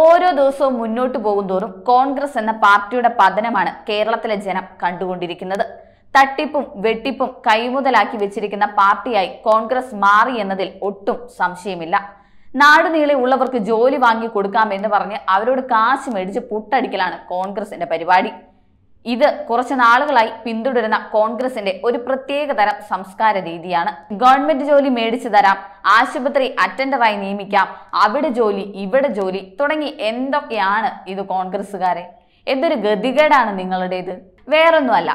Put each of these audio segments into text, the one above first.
ഓരോ ദിവസവും പോകും പോകുന്തോറും കോൺഗ്രസ് എന്ന പാർട്ടിയുടെ പതനമാണ് കേരളത്തിലെ ജനം കണ്ടുകൊണ്ടിരിക്കുന്നത് തട്ടിപ്പും വെട്ടിപ്പും കൈമുതലാക്കി വെച്ചിരിക്കുന്ന പാർട്ടിയായി കോൺഗ്രസ് മാറി എന്നതിൽ ഒട്ടും സംശയമില്ല നാടുനീളെ ഉള്ളവർക്ക് ജോലി വാങ്ങി കൊടുക്കാം എന്ന് പറഞ്ഞ് അവരോട് കാശ് മേടിച്ച് പുട്ടടിക്കലാണ് കോൺഗ്രസിന്റെ പരിപാടി ഇത് കുറച്ച് നാളുകളായി പിന്തുടരുന്ന കോൺഗ്രസിന്റെ ഒരു പ്രത്യേക തരം സംസ്കാര രീതിയാണ് ഗവൺമെന്റ് ജോലി മേടിച്ചു തരാം ആശുപത്രി അറ്റൻഡറായി നിയമിക്കാം അവിടെ ജോലി ഇവിടെ ജോലി തുടങ്ങി എന്തൊക്കെയാണ് ഇത് കോൺഗ്രസ്സുകാരെ എന്തൊരു ഗതികേടാണ് നിങ്ങളുടേത് വേറൊന്നുമല്ല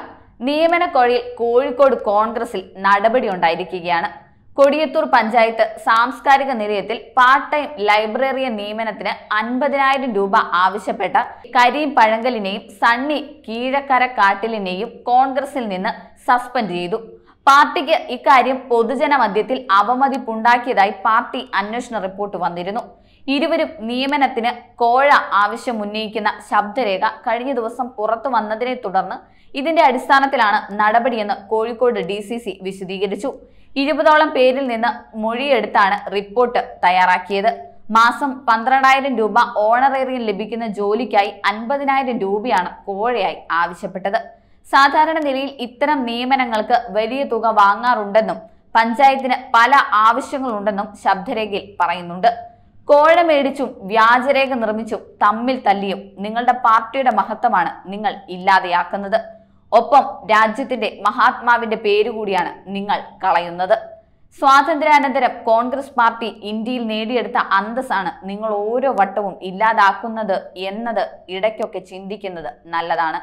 നിയമനക്കൊഴിയിൽ കോഴിക്കോട് കോൺഗ്രസിൽ നടപടി ഉണ്ടായിരിക്കുകയാണ് കൊടിയത്തൂർ പഞ്ചായത്ത് സാംസ്കാരിക നിലയത്തിൽ പാർട്ട് ടൈം ലൈബ്രറിയൻ നിയമനത്തിന് അൻപതിനായിരം രൂപ ആവശ്യപ്പെട്ട കരീം പഴങ്കലിനെയും സണ്ണി കീഴക്കര കാട്ടിലിനെയും കോൺഗ്രസിൽ നിന്ന് സസ്പെൻഡ് ചെയ്തു പാർട്ടിക്ക് ഇക്കാര്യം പൊതുജന മധ്യത്തിൽ അവമതിപ്പുണ്ടാക്കിയതായി പാർട്ടി അന്വേഷണ റിപ്പോർട്ട് വന്നിരുന്നു ഇരുവരും നിയമനത്തിന് കോഴ ആവശ്യം ഉന്നയിക്കുന്ന ശബ്ദരേഖ കഴിഞ്ഞ ദിവസം പുറത്തു വന്നതിനെ തുടർന്ന് ഇതിന്റെ അടിസ്ഥാനത്തിലാണ് നടപടിയെന്ന് കോഴിക്കോട് ഡി വിശദീകരിച്ചു ഇരുപതോളം പേരിൽ നിന്ന് മൊഴിയെടുത്താണ് റിപ്പോർട്ട് തയ്യാറാക്കിയത് മാസം പന്ത്രണ്ടായിരം രൂപ ഓണറേറിയം ലഭിക്കുന്ന ജോലിക്കായി അൻപതിനായിരം രൂപയാണ് കോഴയായി ആവശ്യപ്പെട്ടത് സാധാരണ നിലയിൽ ഇത്തരം നിയമനങ്ങൾക്ക് വലിയ തുക വാങ്ങാറുണ്ടെന്നും പഞ്ചായത്തിന് പല ആവശ്യങ്ങളുണ്ടെന്നും ശബ്ദരേഖയിൽ പറയുന്നുണ്ട് കോഴ മേടിച്ചും വ്യാജരേഖ നിർമ്മിച്ചും തമ്മിൽ തല്ലിയും നിങ്ങളുടെ പാർട്ടിയുടെ മഹത്വമാണ് നിങ്ങൾ ഇല്ലാതെയാക്കുന്നത് ഒപ്പം രാജ്യത്തിന്റെ മഹാത്മാവിന്റെ പേരുകൂടിയാണ് നിങ്ങൾ കളയുന്നത് സ്വാതന്ത്ര്യാനന്തരം കോൺഗ്രസ് പാർട്ടി ഇന്ത്യയിൽ നേടിയെടുത്ത അന്തസ്സാണ് നിങ്ങൾ ഓരോ വട്ടവും ഇല്ലാതാക്കുന്നത് എന്നത് ഇടയ്ക്കൊക്കെ ചിന്തിക്കുന്നത് നല്ലതാണ്